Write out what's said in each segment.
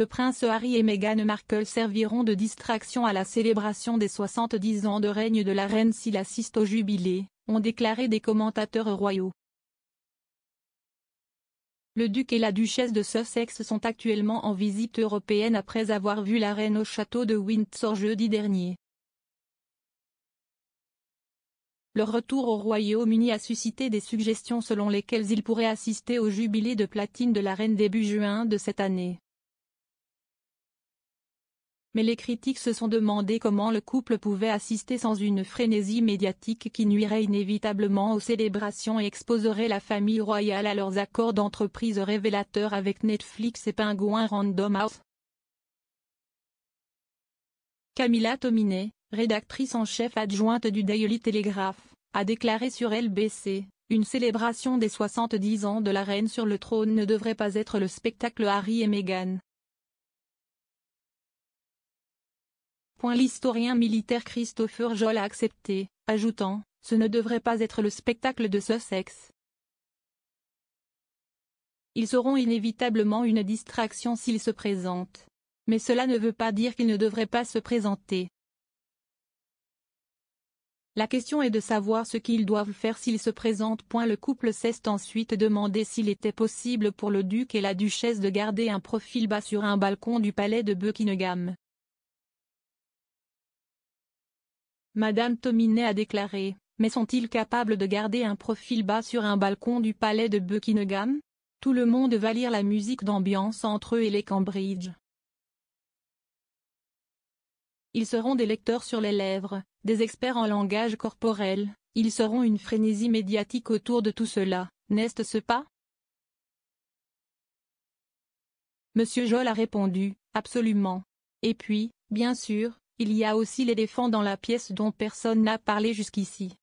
le prince Harry et Meghan Markle serviront de distraction à la célébration des 70 ans de règne de la reine s'il assiste au jubilé, ont déclaré des commentateurs royaux. Le duc et la duchesse de Sussex sont actuellement en visite européenne après avoir vu la reine au château de Windsor jeudi dernier. Leur retour au Royaume-Uni a suscité des suggestions selon lesquelles ils pourraient assister au jubilé de platine de la reine début juin de cette année mais les critiques se sont demandé comment le couple pouvait assister sans une frénésie médiatique qui nuirait inévitablement aux célébrations et exposerait la famille royale à leurs accords d'entreprise révélateurs avec Netflix et Pingouin Random House. Camilla Tomine, rédactrice en chef adjointe du Daily Telegraph, a déclaré sur LBC une célébration des 70 ans de la reine sur le trône ne devrait pas être le spectacle Harry et Meghan, L'historien militaire Christopher Joll a accepté, ajoutant, ce ne devrait pas être le spectacle de ce sexe. Ils seront inévitablement une distraction s'ils se présentent. Mais cela ne veut pas dire qu'ils ne devraient pas se présenter. La question est de savoir ce qu'ils doivent faire s'ils se présentent. Point Le couple cesse ensuite demander s'il était possible pour le duc et la duchesse de garder un profil bas sur un balcon du palais de Buckingham. Madame Tominet a déclaré, mais sont-ils capables de garder un profil bas sur un balcon du palais de Buckingham Tout le monde va lire la musique d'ambiance entre eux et les Cambridge. Ils seront des lecteurs sur les lèvres, des experts en langage corporel, ils seront une frénésie médiatique autour de tout cela, n'est-ce pas Monsieur Joll a répondu, absolument. Et puis, bien sûr, il y a aussi l'éléphant dans la pièce dont personne n'a parlé jusqu'ici.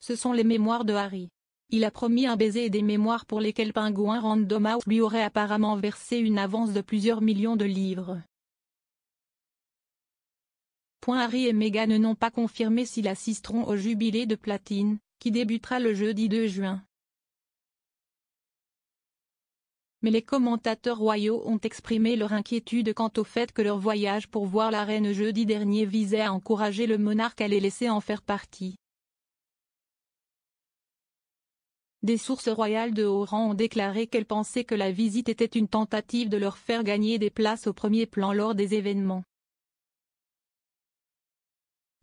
Ce sont les mémoires de Harry. Il a promis un baiser et des mémoires pour lesquelles Pingouin Random House lui aurait apparemment versé une avance de plusieurs millions de livres. Point Harry et Meghan n'ont pas confirmé s'ils assisteront au jubilé de platine, qui débutera le jeudi 2 juin. mais les commentateurs royaux ont exprimé leur inquiétude quant au fait que leur voyage pour voir la reine jeudi dernier visait à encourager le monarque à les laisser en faire partie. Des sources royales de haut rang ont déclaré qu'elles pensaient que la visite était une tentative de leur faire gagner des places au premier plan lors des événements.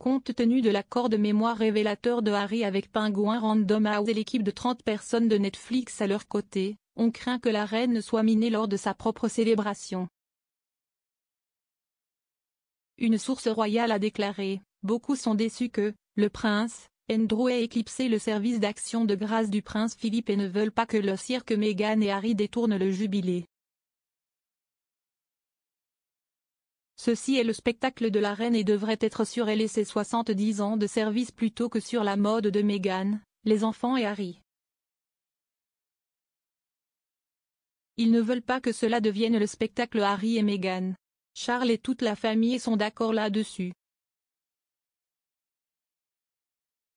Compte tenu de l'accord de mémoire révélateur de Harry avec Pingouin Random House et l'équipe de 30 personnes de Netflix à leur côté, on craint que la reine soit minée lors de sa propre célébration. Une source royale a déclaré, beaucoup sont déçus que, le prince, Andrew ait éclipsé le service d'action de grâce du prince Philippe et ne veulent pas que le cirque Meghan et Harry détournent le jubilé. Ceci est le spectacle de la reine et devrait être sur elle et ses 70 ans de service plutôt que sur la mode de Meghan, les enfants et Harry. Ils ne veulent pas que cela devienne le spectacle Harry et Meghan. Charles et toute la famille sont d'accord là-dessus.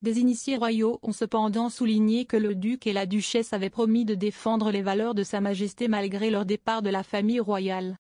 Des initiés royaux ont cependant souligné que le duc et la duchesse avaient promis de défendre les valeurs de Sa Majesté malgré leur départ de la famille royale.